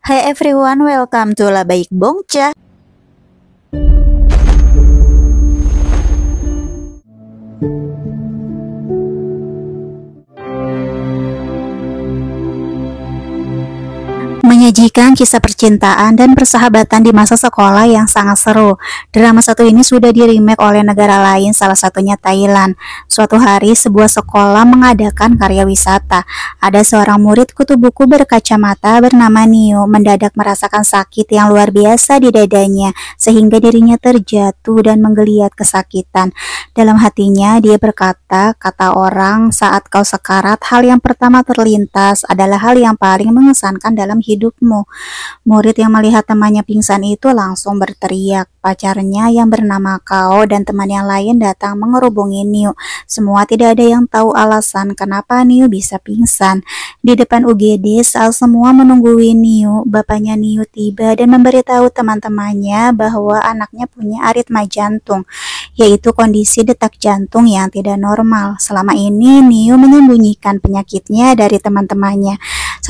Hai everyone, welcome to Labaik Bongca. menyajikan kisah percintaan dan persahabatan di masa sekolah yang sangat seru. Drama satu ini sudah di-remake oleh negara lain, salah satunya Thailand. Suatu hari, sebuah sekolah mengadakan karya wisata. Ada seorang murid kutu buku berkacamata bernama Nio mendadak merasakan sakit yang luar biasa di dadanya, sehingga dirinya terjatuh dan menggeliat kesakitan. Dalam hatinya, dia berkata, kata orang, saat kau sekarat, hal yang pertama terlintas adalah hal yang paling mengesankan dalam hidup muridmu. Murid yang melihat temannya pingsan itu langsung berteriak. Pacarnya yang bernama Kao dan teman yang lain datang mengerubungi Niu. Semua tidak ada yang tahu alasan kenapa Niu bisa pingsan. Di depan UGD saat semua menungguin Niu, bapaknya Niu tiba dan memberitahu teman-temannya bahwa anaknya punya aritma jantung yaitu kondisi detak jantung yang tidak normal. Selama ini Niu menyembunyikan penyakitnya dari teman-temannya.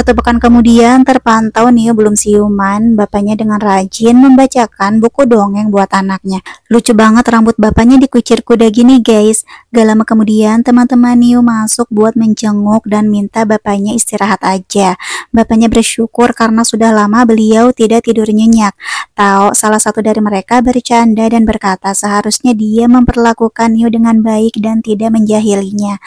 Satu pekan kemudian terpantau Nio belum siuman, bapaknya dengan rajin membacakan buku dongeng buat anaknya. Lucu banget rambut bapaknya dikucir kuda gini guys. Gak lama kemudian teman-teman Nio masuk buat menjenguk dan minta bapaknya istirahat aja. Bapaknya bersyukur karena sudah lama beliau tidak tidur nyenyak. Tahu salah satu dari mereka bercanda dan berkata seharusnya dia memperlakukan Nio dengan baik dan tidak menjahilinya.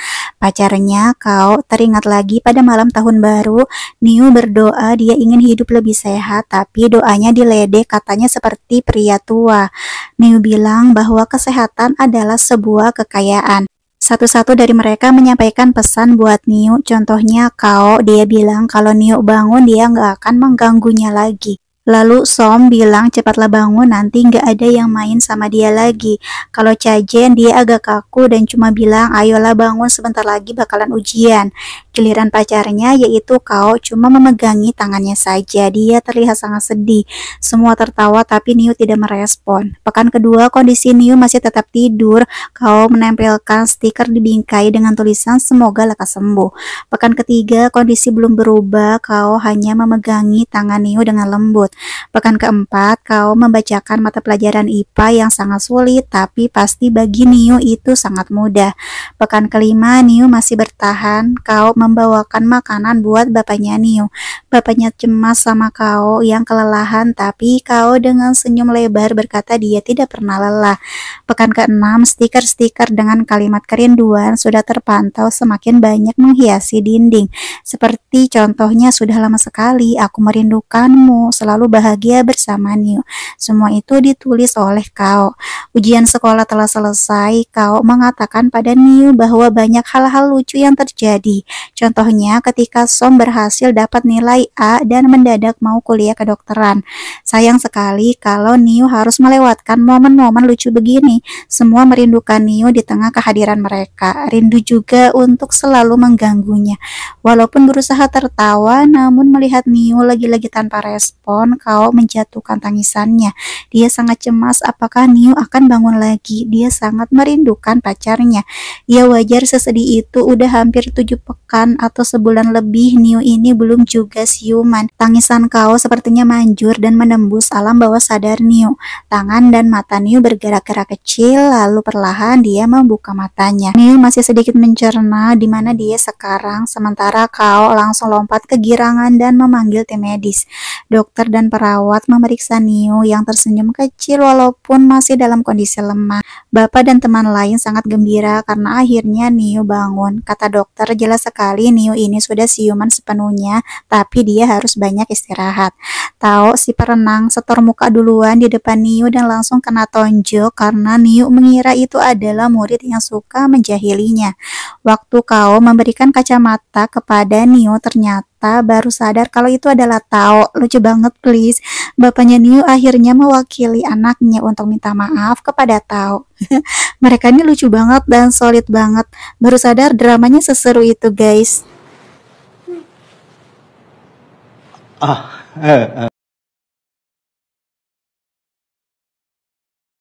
Pacarnya, kau teringat lagi pada malam tahun baru, Niu berdoa dia ingin hidup lebih sehat, tapi doanya diledek katanya seperti pria tua. Niu bilang bahwa kesehatan adalah sebuah kekayaan. Satu-satu dari mereka menyampaikan pesan buat Niu, contohnya kau dia bilang kalau Niu bangun dia nggak akan mengganggunya lagi. Lalu Som bilang cepatlah bangun nanti nggak ada yang main sama dia lagi. Kalau Cajen dia agak kaku dan cuma bilang ayolah bangun sebentar lagi bakalan ujian. Giliran pacarnya yaitu Kao cuma memegangi tangannya saja. Dia terlihat sangat sedih. Semua tertawa tapi Niu tidak merespon. Pekan kedua kondisi Niu masih tetap tidur. Kao menempelkan stiker di bingkai dengan tulisan semoga lekas sembuh. Pekan ketiga kondisi belum berubah. Kao hanya memegangi tangan Niu dengan lembut. Pekan keempat, kau membacakan mata pelajaran IPA yang sangat sulit, tapi pasti bagi Niu itu sangat mudah. Pekan kelima, Niu masih bertahan. Kau membawakan makanan buat bapaknya Niu. Bapaknya cemas sama kau yang kelelahan, tapi kau dengan senyum lebar berkata dia tidak pernah lelah. Pekan keenam, stiker-stiker dengan kalimat kerinduan sudah terpantau semakin banyak menghiasi dinding. Seperti contohnya sudah lama sekali aku merindukanmu, selalu selalu bahagia bersama Niu. Semua itu ditulis oleh Kao. Ujian sekolah telah selesai, Kao mengatakan pada Niu bahwa banyak hal-hal lucu yang terjadi. Contohnya ketika Som berhasil dapat nilai A dan mendadak mau kuliah kedokteran. Sayang sekali kalau Niu harus melewatkan momen-momen lucu begini. Semua merindukan Niu di tengah kehadiran mereka. Rindu juga untuk selalu mengganggunya. Walaupun berusaha tertawa, namun melihat Niu lagi-lagi tanpa respon, kau menjatuhkan tangisannya. Dia sangat cemas apakah Niu akan bangun lagi. Dia sangat merindukan pacarnya. Ia ya, wajar sesedih itu udah hampir tujuh pekan atau sebulan lebih Niu ini belum juga siuman. Tangisan kau sepertinya manjur dan menembus alam bawah sadar Niu. Tangan dan mata Niu bergerak-gerak kecil lalu perlahan dia membuka matanya. Niu masih sedikit mencerna di mana dia sekarang sementara kau langsung lompat ke girangan dan memanggil tim medis. Dokter dan dan perawat memeriksa Niu yang tersenyum kecil walaupun masih dalam kondisi lemah. Bapak dan teman lain sangat gembira karena akhirnya Niu bangun. Kata dokter, jelas sekali Niu ini sudah siuman sepenuhnya, tapi dia harus banyak istirahat. Tahu si perenang setor muka duluan di depan Niu dan langsung kena tonjok karena Niu mengira itu adalah murid yang suka menjahilinya. Waktu kau memberikan kacamata kepada Niu ternyata baru sadar kalau itu adalah Tao. Lucu banget please. Bapaknya Niu akhirnya mewakili anaknya untuk minta maaf kepada Tao. Mereka ini lucu banget dan solid banget. Baru sadar dramanya seseru itu guys. Ah, eh, eh.